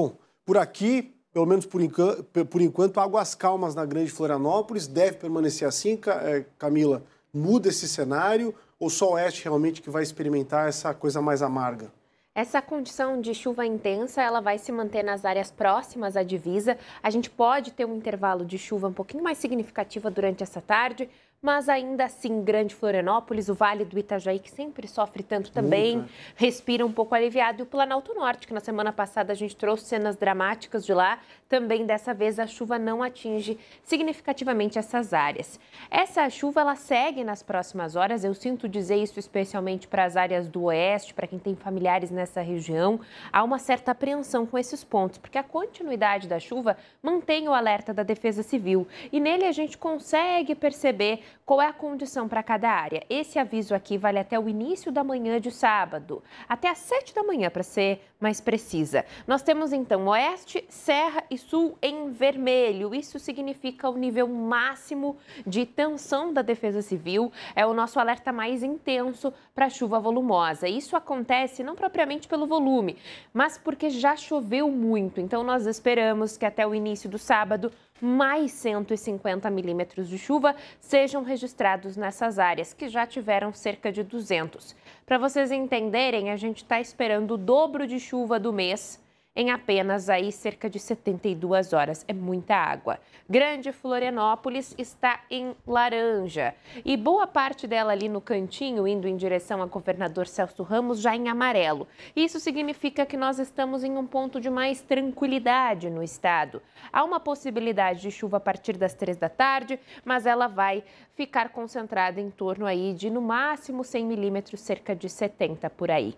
Bom, por aqui, pelo menos por, por enquanto, águas calmas na Grande Florianópolis. Deve permanecer assim, é, Camila? Muda esse cenário ou só o oeste realmente que vai experimentar essa coisa mais amarga? Essa condição de chuva intensa, ela vai se manter nas áreas próximas à divisa. A gente pode ter um intervalo de chuva um pouquinho mais significativa durante essa tarde, mas ainda assim, Grande Florianópolis, o Vale do Itajaí, que sempre sofre tanto também, respira um pouco aliviado. E o Planalto Norte, que na semana passada a gente trouxe cenas dramáticas de lá, também dessa vez a chuva não atinge significativamente essas áreas. Essa chuva, ela segue nas próximas horas, eu sinto dizer isso especialmente para as áreas do oeste, para quem tem familiares nessa região, há uma certa apreensão com esses pontos, porque a continuidade da chuva mantém o alerta da Defesa Civil. E nele a gente consegue perceber qual é a condição para cada área. Esse aviso aqui vale até o início da manhã de sábado, até às 7 da manhã, para ser mais precisa. Nós temos então oeste, serra e sul em vermelho. Isso significa o nível máximo de tensão da Defesa Civil. É o nosso alerta mais intenso para chuva volumosa. Isso acontece não propriamente pelo volume, mas porque já choveu muito. Então nós esperamos que até o início do sábado mais 150 milímetros de chuva sejam registrados nessas áreas, que já tiveram cerca de 200. Para vocês entenderem, a gente está esperando o dobro de chuva do mês em apenas aí cerca de 72 horas. É muita água. Grande Florianópolis está em laranja e boa parte dela ali no cantinho, indo em direção a governador Celso Ramos, já em amarelo. Isso significa que nós estamos em um ponto de mais tranquilidade no estado. Há uma possibilidade de chuva a partir das três da tarde, mas ela vai ficar concentrada em torno aí de no máximo 100 milímetros, cerca de 70 por aí.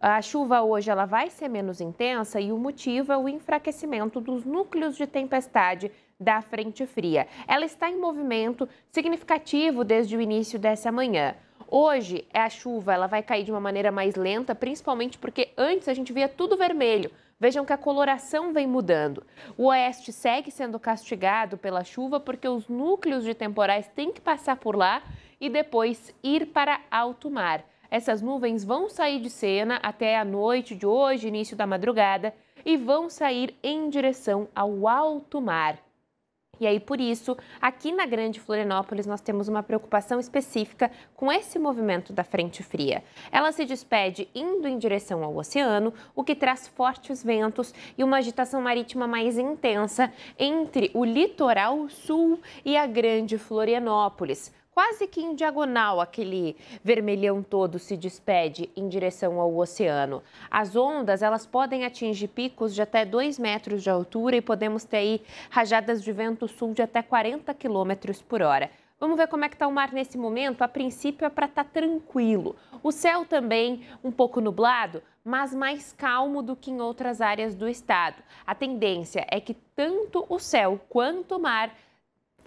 A chuva hoje ela vai ser menos intensa e o motivo é o enfraquecimento dos núcleos de tempestade da frente fria. Ela está em movimento significativo desde o início dessa manhã. Hoje a chuva ela vai cair de uma maneira mais lenta, principalmente porque antes a gente via tudo vermelho. Vejam que a coloração vem mudando. O oeste segue sendo castigado pela chuva porque os núcleos de temporais têm que passar por lá e depois ir para alto mar. Essas nuvens vão sair de cena até a noite de hoje, início da madrugada, e vão sair em direção ao alto mar. E aí, por isso, aqui na Grande Florianópolis, nós temos uma preocupação específica com esse movimento da frente fria. Ela se despede indo em direção ao oceano, o que traz fortes ventos e uma agitação marítima mais intensa entre o litoral sul e a Grande Florianópolis quase que em diagonal aquele vermelhão todo se despede em direção ao oceano. As ondas elas podem atingir picos de até 2 metros de altura e podemos ter aí rajadas de vento sul de até 40 km por hora. Vamos ver como é que está o mar nesse momento. A princípio é para estar tá tranquilo. O céu também um pouco nublado, mas mais calmo do que em outras áreas do estado. A tendência é que tanto o céu quanto o mar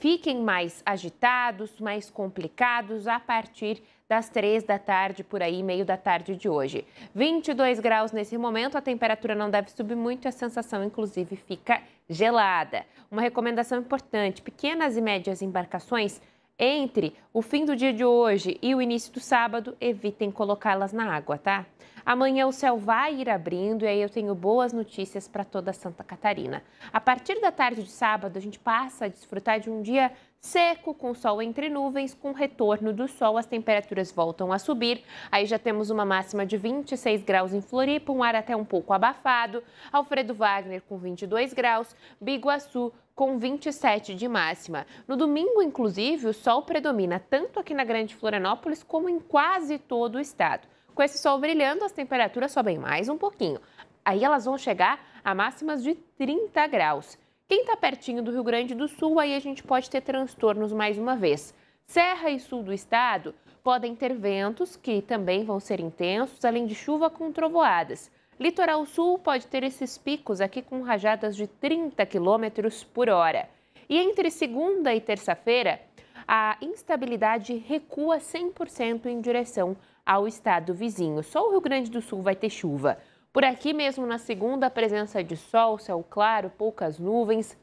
fiquem mais agitados, mais complicados a partir das três da tarde, por aí, meio da tarde de hoje. 22 graus nesse momento, a temperatura não deve subir muito, a sensação, inclusive, fica gelada. Uma recomendação importante: pequenas e médias embarcações entre o fim do dia de hoje e o início do sábado, evitem colocá-las na água, tá? Amanhã o céu vai ir abrindo e aí eu tenho boas notícias para toda Santa Catarina. A partir da tarde de sábado, a gente passa a desfrutar de um dia seco, com sol entre nuvens, com retorno do sol, as temperaturas voltam a subir. Aí já temos uma máxima de 26 graus em Floripa, um ar até um pouco abafado. Alfredo Wagner com 22 graus, Biguaçu com 27 de máxima. No domingo, inclusive, o sol predomina tanto aqui na Grande Florianópolis como em quase todo o estado. Com esse sol brilhando, as temperaturas sobem mais um pouquinho. Aí elas vão chegar a máximas de 30 graus. Quem está pertinho do Rio Grande do Sul, aí a gente pode ter transtornos mais uma vez. Serra e sul do estado podem ter ventos que também vão ser intensos, além de chuva com trovoadas. Litoral Sul pode ter esses picos aqui com rajadas de 30 km por hora. E entre segunda e terça-feira, a instabilidade recua 100% em direção ao estado vizinho. Só o Rio Grande do Sul vai ter chuva. Por aqui mesmo na segunda, a presença de sol, céu claro, poucas nuvens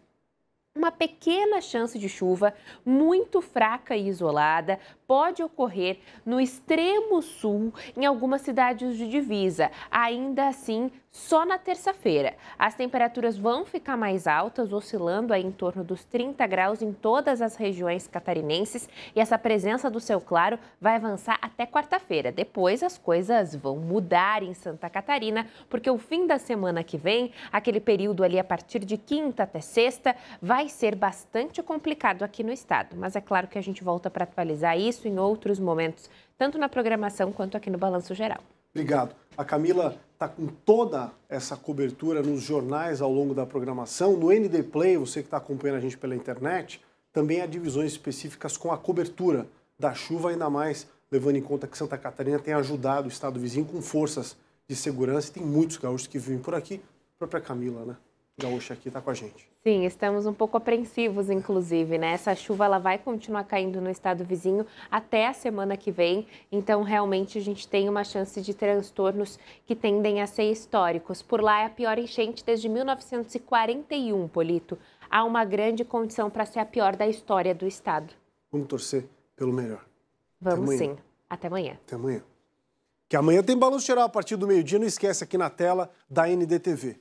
uma pequena chance de chuva, muito fraca e isolada, pode ocorrer no extremo sul, em algumas cidades de divisa. Ainda assim, só na terça-feira. As temperaturas vão ficar mais altas, oscilando aí em torno dos 30 graus em todas as regiões catarinenses, e essa presença do céu claro vai avançar até quarta-feira. Depois as coisas vão mudar em Santa Catarina, porque o fim da semana que vem, aquele período ali a partir de quinta até sexta, vai ser bastante complicado aqui no estado. Mas é claro que a gente volta para atualizar isso em outros momentos, tanto na programação quanto aqui no Balanço Geral. Obrigado. A Camila está com toda essa cobertura nos jornais ao longo da programação. No ND Play, você que está acompanhando a gente pela internet, também há divisões específicas com a cobertura da chuva, ainda mais levando em conta que Santa Catarina tem ajudado o estado vizinho com forças de segurança e tem muitos gaúchos que vivem por aqui. A própria Camila, né? gaúcha aqui está com a gente. Sim, estamos um pouco apreensivos, inclusive, né? Essa chuva ela vai continuar caindo no estado vizinho até a semana que vem, então realmente a gente tem uma chance de transtornos que tendem a ser históricos. Por lá é a pior enchente desde 1941, Polito. Há uma grande condição para ser a pior da história do estado. Vamos torcer pelo melhor. Vamos Até sim. Até amanhã. Até amanhã. Que amanhã tem balanço geral a partir do meio-dia. Não esquece aqui na tela da NDTV.